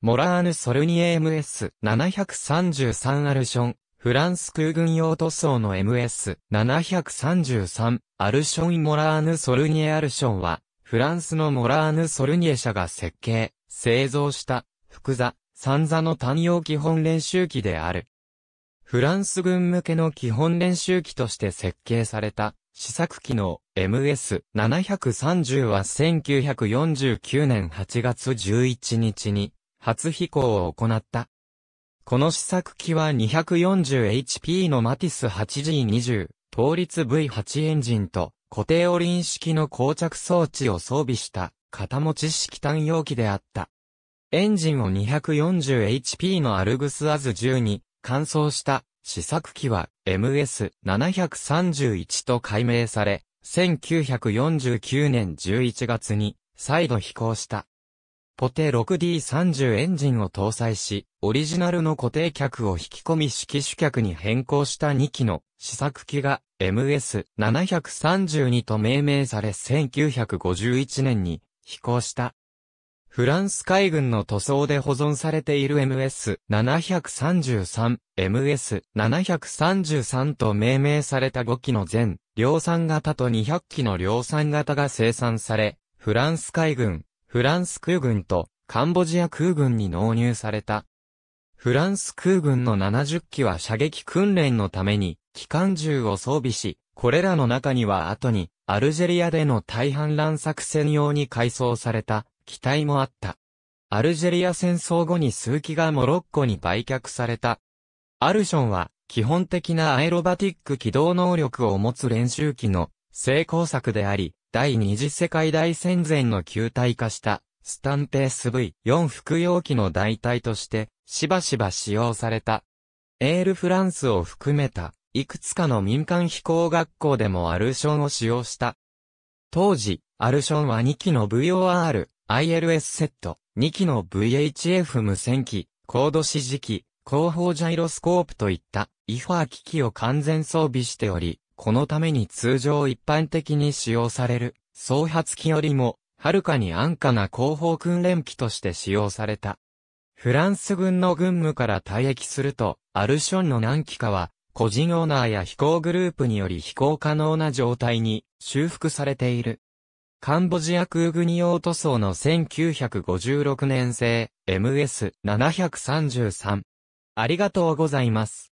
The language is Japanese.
モラーヌ・ソルニエ MS733 アルション、フランス空軍用塗装の MS733 アルション・モラーヌ・ソルニエアルションは、フランスのモラーヌ・ソルニエ社が設計、製造した、複座、三座の単用基本練習機である。フランス軍向けの基本練習機として設計された、試作機の MS730 は1949年8月11日に、初飛行を行った。この試作機は 240HP のマティス 8G20 倒立 V8 エンジンと固定オリン式の膠着装置を装備した型持ち式単容機であった。エンジンを 240HP のアルグスアズ10に換装した試作機は MS731 と改名され、1949年11月に再度飛行した。ポテ 6D30 エンジンを搭載し、オリジナルの固定客を引き込み式主客に変更した2機の試作機が MS732 と命名され1951年に飛行した。フランス海軍の塗装で保存されている MS733、MS733 と命名された5機の全量産型と200機の量産型が生産され、フランス海軍、フランス空軍とカンボジア空軍に納入された。フランス空軍の70機は射撃訓練のために機関銃を装備し、これらの中には後にアルジェリアでの大反乱作戦用に改装された機体もあった。アルジェリア戦争後に数機がモロッコに売却された。アルションは基本的なアエロバティック機動能力を持つ練習機の成功作であり、第二次世界大戦前の球体化したスタンペース V4 服用機の代替としてしばしば使用された。エールフランスを含めたいくつかの民間飛行学校でもアルションを使用した。当時、アルションは2機の VOR、ILS セット、2機の VHF 無線機、高度指示機、後方ジャイロスコープといった、イファー機器を完全装備しており、このために通常一般的に使用される、総発機よりも、はるかに安価な後方訓練機として使用された。フランス軍の軍務から退役すると、アルションの何機かは、個人オーナーや飛行グループにより飛行可能な状態に修復されている。カンボジア空軍用塗装の1956年製 MS733。ありがとうございます。